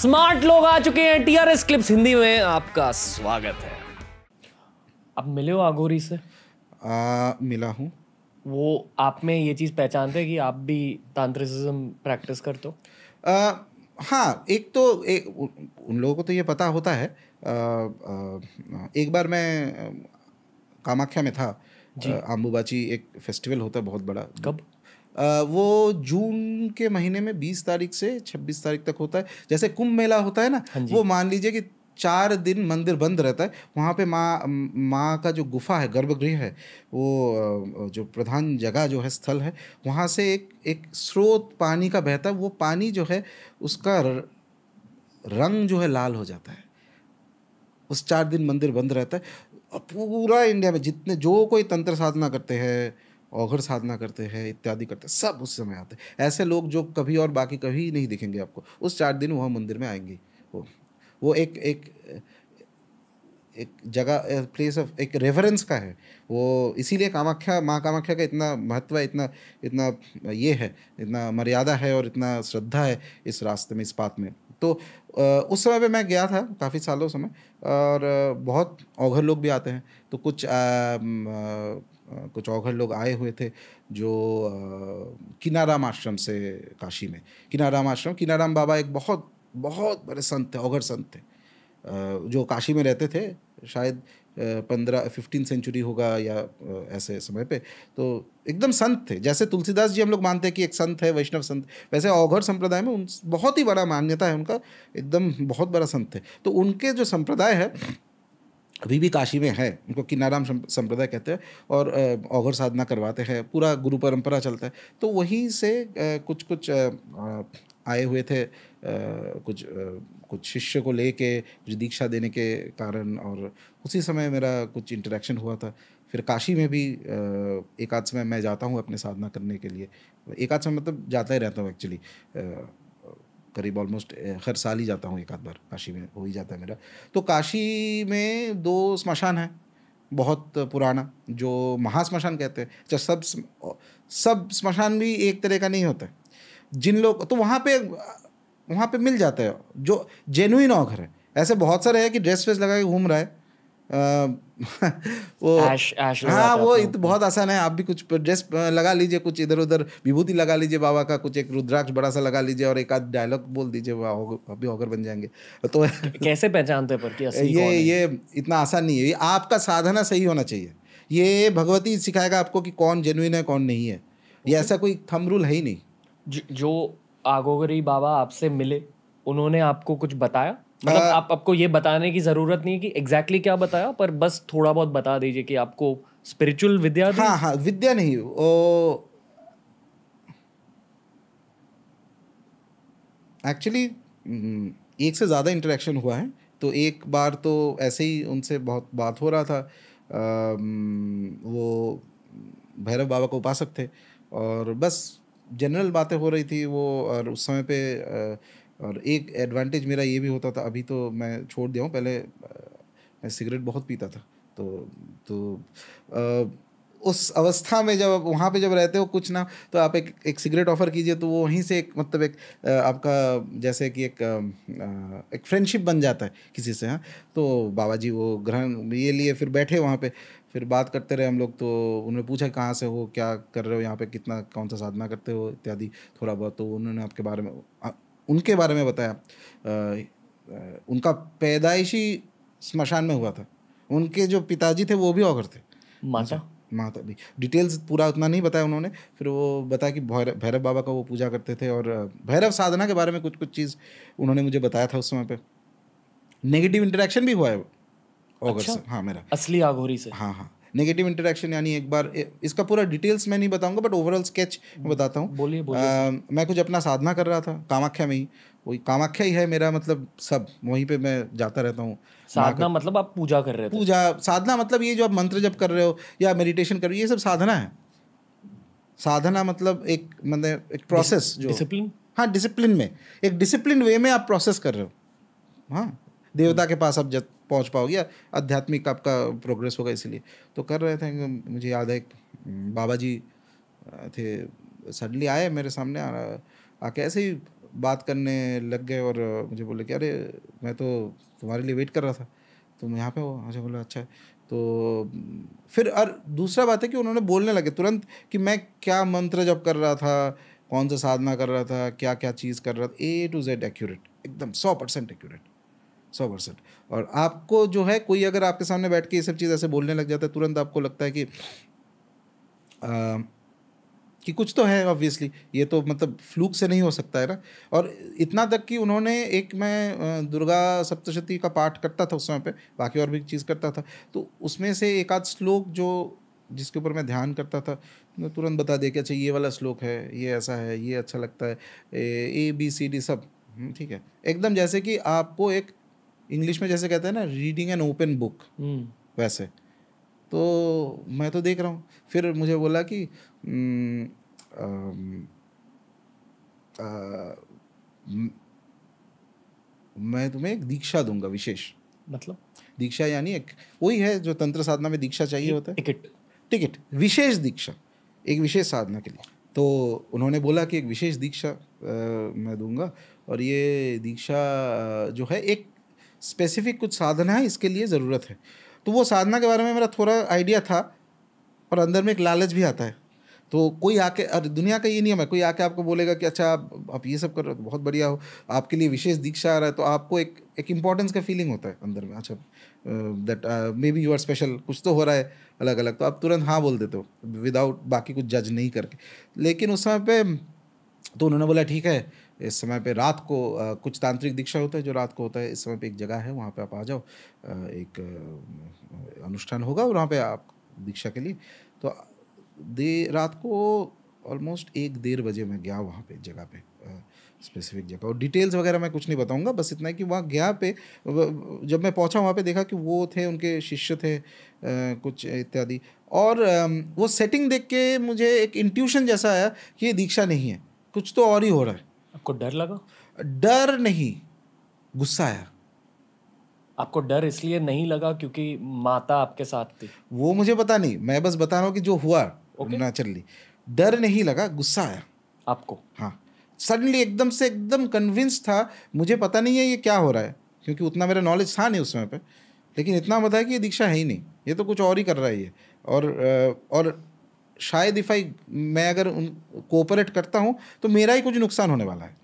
Smart लोग आ चुके हैं टीआरएस क्लिप्स हिंदी में आपका स्वागत है आप मिले हो आगोरी से आ, मिला हूँ वो आप में ये चीज़ पहचानते हैं कि आप भी तांत्रिकिज्म प्रैक्टिस करते हो हाँ एक तो एक उन लोगों को तो ये पता होता है आ, आ, एक बार मैं कामाख्या में था अम्बुबाची एक फेस्टिवल होता है बहुत बड़ा कब वो जून के महीने में बीस तारीख से छब्बीस तारीख तक होता है जैसे कुंभ मेला होता है ना हाँ वो मान लीजिए कि चार दिन मंदिर बंद रहता है वहाँ पे माँ माँ का जो गुफा है गर्भगृह है वो जो प्रधान जगह जो है स्थल है वहाँ से एक एक स्रोत पानी का बहता है वो पानी जो है उसका रंग जो है लाल हो जाता है उस चार दिन मंदिर बंद रहता है और पूरा इंडिया में जितने जो कोई तंत्र साधना करते हैं औघर साधना करते हैं इत्यादि करते हैं सब उस समय आते हैं ऐसे लोग जो कभी और बाकी कभी नहीं दिखेंगे आपको उस चार दिन वहाँ मंदिर में आएंगे वो वो एक एक एक जगह प्लेस ऑफ एक रेफरेंस का है वो इसीलिए कामाख्या माँ कामाख्या का इतना महत्व है इतना इतना ये है इतना मर्यादा है और इतना श्रद्धा है इस रास्ते में इस बात में तो उस समय पे मैं गया था काफ़ी सालों समय और बहुत औघर लोग भी आते हैं तो कुछ आ, आ, कुछ औघर लोग आए हुए थे जो किनाराम आश्रम से काशी में किनाराम आश्रम किनाराम बाबा एक बहुत बहुत बड़े संत थे औघर संत थे जो काशी में रहते थे शायद पंद्रह फिफ्टीन सेंचुरी होगा या ऐसे समय पे तो एकदम संत थे जैसे तुलसीदास जी हम लोग मानते हैं कि एक संत है वैष्णव संत वैसे औघर संप्रदाय में उन बहुत ही बड़ा मान्यता है उनका एकदम बहुत बड़ा संत थे तो उनके जो संप्रदाय है अभी भी काशी में है उनको किन्नाराम संप्रदाय कहते हैं और ओघर साधना करवाते हैं पूरा गुरु परंपरा चलता है तो वहीं से कुछ कुछ आए हुए थे कुछ कुछ शिष्य को के कुछ दीक्षा देने के कारण और उसी समय मेरा कुछ इंटरेक्शन हुआ था फिर काशी में भी एक आध समय मैं जाता हूँ अपने साधना करने के लिए एक आध समय मतलब जाता ही रहता हूँ एक्चुअली करीब ऑलमोस्ट हर साल ही जाता हूँ एक आध बार काशी में हो ही जाता है मेरा तो काशी में दो स्मशान हैं बहुत पुराना जो महाश्मशान कहते हैं जो अच्छा, सब सब स्मशान भी एक तरह का नहीं होता जिन लोग तो वहाँ पे वहाँ पे मिल जाता है जो जेनुइन औघर है ऐसे बहुत सारे हैं कि ड्रेस वेस लगा के घूम रहा है वो आश, आश हाँ वो तो बहुत आसान है आप भी कुछ ड्रेस लगा लीजिए कुछ इधर उधर विभूति लगा लीजिए बाबा का कुछ एक रुद्राक्ष बड़ा सा लगा लीजिए और एक आध डायलॉग बोल दीजिए अभी होकर बन जाएंगे तो, तो, तो कैसे पहचानते पर कि असली ये ये इतना आसान नहीं है ये आपका साधना सही होना चाहिए ये भगवती सिखाएगा आपको कि कौन जेनुइन है कौन नहीं है ये ऐसा कोई थम रूल है ही नहीं जो आगोगरी बाबा आपसे मिले उन्होंने आपको कुछ बताया मतलब आ, uh, आप आपको ये बताने की जरूरत नहीं है कि एग्जैक्टली exactly क्या बताया पर बस थोड़ा बहुत बता दीजिए कि आपको स्पिरिचुअल विद्या हाँ हाँ विद्या नहीं ओ एक्चुअली हम्म, एक से ज़्यादा इंटरेक्शन हुआ है तो एक बार तो ऐसे ही उनसे बहुत बात हो रहा था आ, वो भैरव बाबा को उपासक थे और बस जनरल बातें हो रही थी वो और उस समय पे आ, और एक एडवांटेज मेरा ये भी होता था अभी तो मैं छोड़ दिया हूँ पहले मैं सिगरेट बहुत पीता था तो तो आ, उस अवस्था में जब वहाँ पे जब रहते हो कुछ ना तो आप एक एक सिगरेट ऑफ़र कीजिए तो वो वहीं से एक मतलब एक आपका जैसे कि एक एक फ्रेंडशिप बन जाता है किसी से हाँ तो बाबा जी वो ग्रहण ये लिए फिर बैठे वहाँ पे फिर बात करते रहे हम लोग तो उन्होंने पूछा कहाँ से हो क्या कर रहे हो यहाँ पे कितना कौन सा साधना करते हो इत्यादि थोड़ा बहुत तो उन्होंने आपके बारे में उनके बारे में बताया आ, उनका पैदाइशी स्मशान में हुआ था उनके जो पिताजी थे वो भी ऑगर थे माता अच्छा, माता भी डिटेल्स पूरा उतना नहीं बताया उन्होंने फिर वो बताया कि भैरव भैरव बाबा का वो पूजा करते थे और भैरव साधना के बारे में कुछ कुछ चीज़ उन्होंने मुझे बताया था उस समय पे नेगेटिव इंटरेक्शन भी हुआ है ऑगर अच्छा? से हाँ मेरा असली आघोरी से हाँ हाँ नेगेटिव इंटरेक्शन यानी एक बार इसका पूरा डिटेल्स मैं नहीं बताऊंगा बट ओवरऑल स्केच मैं बताता हूँ बोलिए मैं कुछ अपना साधना कर रहा था कामाख्या में ही वही कामाख्या ही है मेरा मतलब सब वहीं पे मैं जाता रहता हूँ साधना मतलब आप पूजा कर रहे हो पूजा साधना मतलब ये जो आप मंत्र जब कर रहे हो या मेडिटेशन कर रहे हो ये सब साधना है साधना मतलब एक मतलब एक प्रोसेस जो डिसिप्लिन हाँ डिसिप्लिन में एक डिसिप्लिन वे में आप प्रोसेस कर रहे हो हाँ देवता के पास आप जब पहुँच पाओगे आध्यात्मिक आपका प्रोग्रेस होगा इसीलिए तो कर रहे थे मुझे याद है बाबा जी थे सडनली आए मेरे सामने आके ऐसे ही बात करने लग गए और मुझे बोले कि अरे मैं तो तुम्हारे लिए वेट कर रहा था तुम तो यहाँ पे हो मुझे बोला अच्छा तो फिर और दूसरा बात है कि उन्होंने बोलने लगे तुरंत कि मैं क्या मंत्र जब कर रहा था कौन सा साधना कर रहा था क्या क्या चीज़ कर रहा था ए टू जेड एक्यूरेट एकदम सौ परसेंट एक्यूरेट सौ परसेंट और आपको जो है कोई अगर आपके सामने बैठ के ये सब चीज़ ऐसे बोलने लग जाता है तुरंत आपको लगता है कि आ, कि कुछ तो है ऑब्वियसली ये तो मतलब फ्लूक से नहीं हो सकता है ना और इतना तक कि उन्होंने एक मैं दुर्गा सप्तशती का पाठ करता था उस समय पे बाकी और भी चीज़ करता था तो उसमें से एक आध श्लोक जो जिसके ऊपर मैं ध्यान करता था मैं तुरंत बता दिया कि अच्छा ये वाला श्लोक है ये ऐसा है ये अच्छा लगता है ए बी सी डी सब हम्म, ठीक है एकदम जैसे कि आपको एक इंग्लिश में जैसे कहते हैं ना रीडिंग एन ओपन बुक वैसे तो मैं तो देख रहा हूँ फिर मुझे बोला कि हम्म, मैं तुम्हें एक दीक्षा दूंगा विशेष मतलब दीक्षा यानी एक वही है जो तंत्र साधना में दीक्षा चाहिए होता है टिकट टिकट विशेष दीक्षा एक विशेष साधना के लिए तो उन्होंने बोला कि एक विशेष दीक्षा मैं दूंगा और ये दीक्षा जो है एक स्पेसिफिक कुछ साधना है इसके लिए ज़रूरत है तो वो साधना के बारे में मेरा थोड़ा आइडिया था और अंदर में एक लालच भी आता है तो कोई आके और दुनिया का ये नियम है कोई आके आपको बोलेगा कि अच्छा आप आप ये सब कर रहे हो तो बहुत बढ़िया हो आपके लिए विशेष दीक्षा आ रहा है तो आपको एक एक इंपॉर्टेंस का फीलिंग होता है अंदर में अच्छा that may be you are special कुछ तो हो रहा है अलग अलग तो आप तुरंत हाँ बोल देते हो विदाउट बाकी कुछ जज नहीं करके लेकिन उस समय पर तो उन्होंने बोला ठीक है इस समय पे रात को कुछ तांत्रिक दीक्षा होता है जो रात को होता है इस समय पे एक जगह है वहाँ पे आप आ जाओ एक अनुष्ठान होगा और वहाँ पे आप दीक्षा के लिए तो देर रात को ऑलमोस्ट एक डेढ़ बजे मैं गया वहाँ पे जगह पे स्पेसिफिक जगह और डिटेल्स वगैरह मैं कुछ नहीं बताऊँगा बस इतना है कि वहाँ गया पे जब मैं पहुँचा वहाँ पे देखा कि वो थे उनके शिष्य थे कुछ इत्यादि और वो सेटिंग देख के मुझे एक इंट्यूशन जैसा आया कि ये दीक्षा नहीं है कुछ तो और ही हो रहा है आपको डर लगा डर नहीं गुस्सा आया आपको डर इसलिए नहीं लगा क्योंकि माता आपके साथ थी वो मुझे पता नहीं मैं बस बता रहा हूँ कि जो हुआ okay. नेचुरली डर नहीं लगा गुस्सा आया आपको हाँ सडनली एकदम से एकदम कन्विंस था मुझे पता नहीं है ये क्या हो रहा है क्योंकि उतना मेरा नॉलेज था नहीं उस समय पर लेकिन इतना पता है कि ये दीक्षा है ही नहीं ये तो कुछ और ही कर रहा है ये और और शायद इफ़ आई मैं अगर उन कोऑपरेट करता हूँ तो मेरा ही कुछ नुकसान होने वाला है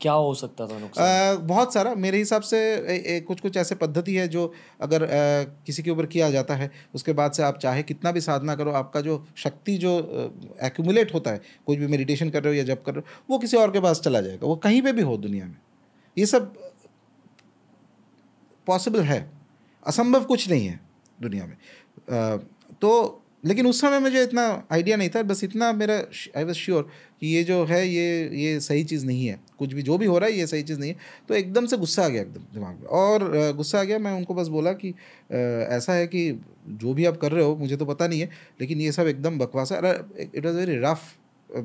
क्या हो सकता था नुकसान आ, बहुत सारा मेरे हिसाब से ए, ए, कुछ कुछ ऐसे पद्धति है जो अगर आ, किसी के ऊपर किया जाता है उसके बाद से आप चाहे कितना भी साधना करो आपका जो शक्ति जो एक्यूमुलेट होता है कोई भी मेडिटेशन कर रहे हो या जब कर रहे हो वो किसी और के पास चला जाएगा वो कहीं पे भी हो दुनिया में ये सब पॉसिबल है असंभव कुछ नहीं है दुनिया में आ, तो लेकिन उस समय मुझे इतना आइडिया नहीं था बस इतना मेरा आई वॉज श्योर कि ये जो है ये ये सही चीज़ नहीं है कुछ भी जो भी हो रहा है ये सही चीज़ नहीं है तो एकदम से गुस्सा आ गया एकदम दिमाग में और गुस्सा आ गया मैं उनको बस बोला कि ऐसा है कि जो भी आप कर रहे हो मुझे तो पता नहीं है लेकिन ये सब एकदम बकवास है it was very rough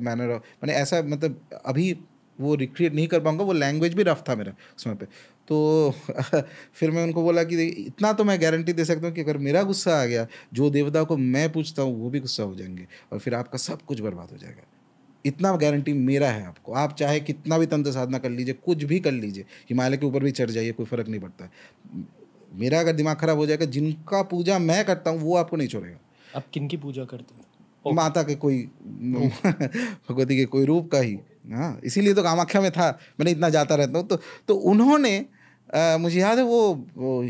manner मैंने ऐसा मतलब अभी वो रिक्रिएट नहीं कर पाऊंगा वो लैंग्वेज भी रफ था मेरा समय पर तो फिर मैं उनको बोला कि इतना तो मैं गारंटी दे सकता हूँ कि अगर मेरा गुस्सा आ गया जो देवता को मैं पूछता हूँ वो भी गुस्सा हो जाएंगे और फिर आपका सब कुछ बर्बाद हो जाएगा इतना गारंटी मेरा है आपको आप चाहे कितना भी तंत्र साधना कर लीजिए कुछ भी कर लीजिए हिमालय के ऊपर भी चढ़ जाइए कोई फ़र्क नहीं पड़ता मेरा अगर दिमाग खराब हो जाएगा जिनका पूजा मैं करता हूँ वो आपको नहीं छोड़ेगा आप किन की पूजा करते हैं माता के कोई भगवती के कोई रूप का ही हाँ इसीलिए तो कामाख्या में था मैंने इतना जाता रहता हूँ तो तो उन्होंने आ, मुझे याद है वो, वो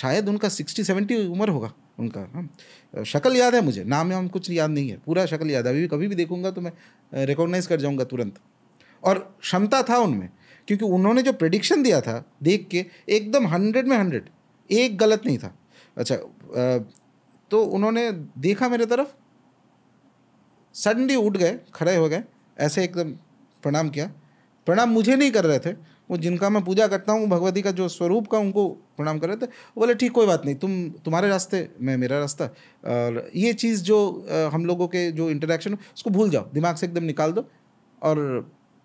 शायद उनका सिक्सटी सेवेंटी उम्र होगा उनका हाँ शक्ल याद है मुझे नाम वाम कुछ याद नहीं है पूरा शक्ल याद है अभी भी कभी भी देखूंगा तो मैं रिकॉग्नाइज कर जाऊंगा तुरंत और क्षमता था उनमें क्योंकि उन्होंने जो प्रडिक्शन दिया था देख के एकदम हंड्रेड में हंड्रेड एक गलत नहीं था अच्छा तो उन्होंने देखा मेरे तरफ सडनली उठ गए खड़े हो गए ऐसे एकदम प्रणाम किया प्रणाम मुझे नहीं कर रहे थे वो जिनका मैं पूजा करता हूँ भगवती का जो स्वरूप का उनको प्रणाम कर रहे थे बोले ठीक कोई बात नहीं तुम तुम्हारे रास्ते मैं मेरा रास्ता और ये चीज़ जो हम लोगों के जो इंटरेक्शन उसको भूल जाओ दिमाग से एकदम निकाल दो और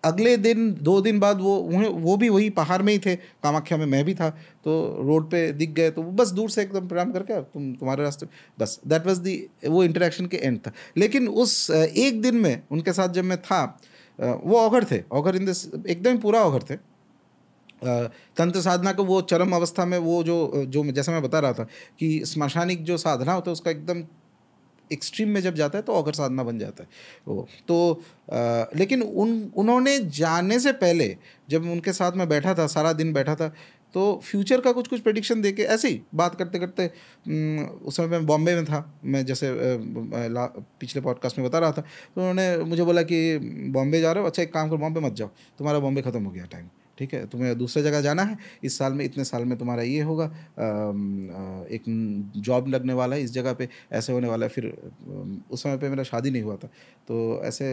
अगले दिन दो दिन बाद वो वो भी वही पहाड़ में ही थे कामाख्या में मैं भी था तो रोड पे दिख गए तो बस दूर से एकदम प्रणाम करके तुम तुम्हारे रास्ते बस दैट वाज दी वो इंटरेक्शन के एंड था लेकिन उस एक दिन में उनके साथ जब मैं था वो औघर थे औघर इन दिस एकदम पूरा औघर थे तंत्र साधना का वो चरम अवस्था में वो जो जो जैसा मैं बता रहा था कि स्मशानिक जो साधना होता है उसका एकदम एक्सट्रीम में जब जाता है तो अगर साधना बन जाता है वो तो आ, लेकिन उन उन्होंने जाने से पहले जब उनके साथ मैं बैठा था सारा दिन बैठा था तो फ्यूचर का कुछ कुछ प्रडिक्शन दे के ऐसे ही बात करते करते उस समय मैं बॉम्बे में था मैं जैसे पिछले पॉडकास्ट में बता रहा था तो उन्होंने मुझे बोला कि बॉम्बे जा रहे हो अच्छा एक काम करो बॉम्बे मत जाओ तुम्हारा बॉम्बे ख़त्म हो गया टाइम ठीक है तुम्हें दूसरे जगह जाना है इस साल में इतने साल में तुम्हारा ये होगा आ, एक जॉब लगने वाला है इस जगह पे ऐसे होने वाला है फिर उस समय पे मेरा शादी नहीं हुआ था तो ऐसे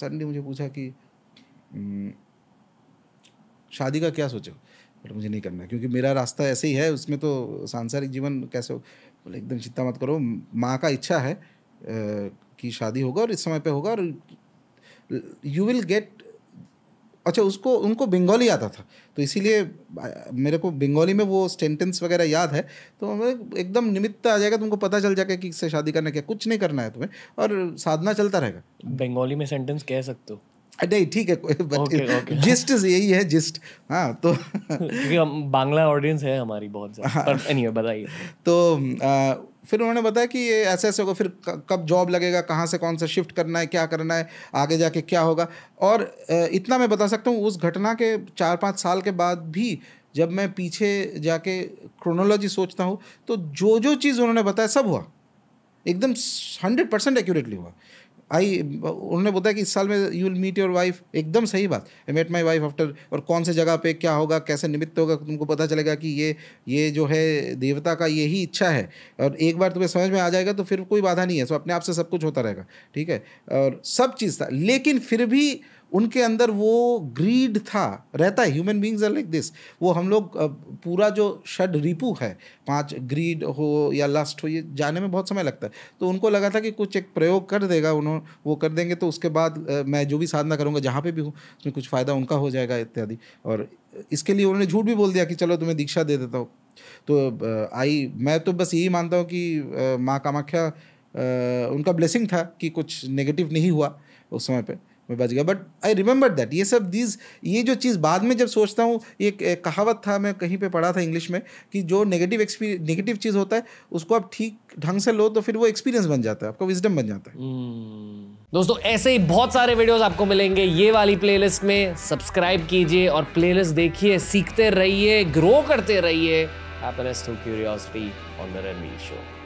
सर ने मुझे पूछा कि शादी का क्या सोचे बट मुझे नहीं करना क्योंकि मेरा रास्ता ऐसे ही है उसमें तो सांसारिक जीवन कैसे हो बोले एकदम चिंता मत करो माँ का इच्छा है कि शादी होगा और इस समय पे होगा और यू विल गेट अच्छा उसको उनको बंगाली आता था तो इसीलिए मेरे को बंगाली में वो सेंटेंस वगैरह याद है तो एकदम निमित्त आ जाएगा तुमको पता चल जाएगा कि इससे शादी करना क्या कुछ नहीं करना है तुम्हें और साधना चलता रहेगा बंगाली में सेंटेंस कह सकते हो नहीं ठीक है बट जिस्ट यही है जिस्ट हाँ तो क्योंकि हम बांग्ला ऑडियंस है हमारी बहुत ज़्यादा हाँ। पर एनीवे बताइए तो फिर उन्होंने बताया कि ये ऐसे ऐसे होगा फिर कब जॉब लगेगा कहाँ से कौन सा शिफ्ट करना है क्या करना है आगे जाके क्या होगा और इतना मैं बता सकता हूँ उस घटना के चार पाँच साल के बाद भी जब मैं पीछे जाके क्रोनोलॉजी सोचता हूँ तो जो जो चीज़ उन्होंने बताया सब हुआ एकदम हंड्रेड परसेंट एक्यूरेटली हुआ आई उन्होंने बोला कि इस साल में you will meet your wife एकदम सही बात I met my wife after और कौन से जगह पे क्या होगा कैसे निमित्त होगा तुमको पता चलेगा कि ये ये जो है देवता का यही इच्छा है और एक बार तुम्हें समझ में आ जाएगा तो फिर कोई बाधा नहीं है सो अपने आप से सब कुछ होता रहेगा ठीक है और सब चीज़ था लेकिन फिर भी उनके अंदर वो ग्रीड था रहता है human beings are like this वो हम लोग पूरा जो षड रिपू है पांच ग्रीड हो या लस्ट हो ये जाने में बहुत समय लगता है तो उनको लगा था कि कुछ एक प्रयोग कर देगा उन्होंने वो कर देंगे तो उसके बाद मैं जो भी साधना करूँगा जहाँ पर भी हूँ उसमें कुछ फ़ायदा उनका हो जाएगा इत्यादि और इसके लिए उन्होंने झूठ भी बोल दिया कि चलो तुम्हें दीक्षा दे देता हूँ तो आई मैं तो बस यही मानता हूँ कि माँ कामाख्या उनका ब्लेसिंग था कि कुछ नेगेटिव नहीं हुआ उस समय पर मैं बच गया बट आई रिमेंबर दैट ये सब दीज ये जो चीज़ बाद में जब सोचता हूँ एक कहावत था मैं कहीं पे पढ़ा था इंग्लिश में कि जो नेगेटिव एक्सपीरियंस नेगेटिव चीज़ होता है उसको आप ठीक ढंग से लो तो फिर वो एक्सपीरियंस बन जाता है आपका विजडम बन जाता है hmm. दोस्तों ऐसे ही बहुत सारे वीडियोस आपको मिलेंगे ये वाली प्लेलिस्ट में सब्सक्राइब कीजिए और प्लेलिस्ट देखिए सीखते रहिए ग्रो करते रहिए happiness through curiosity on the Ranveer show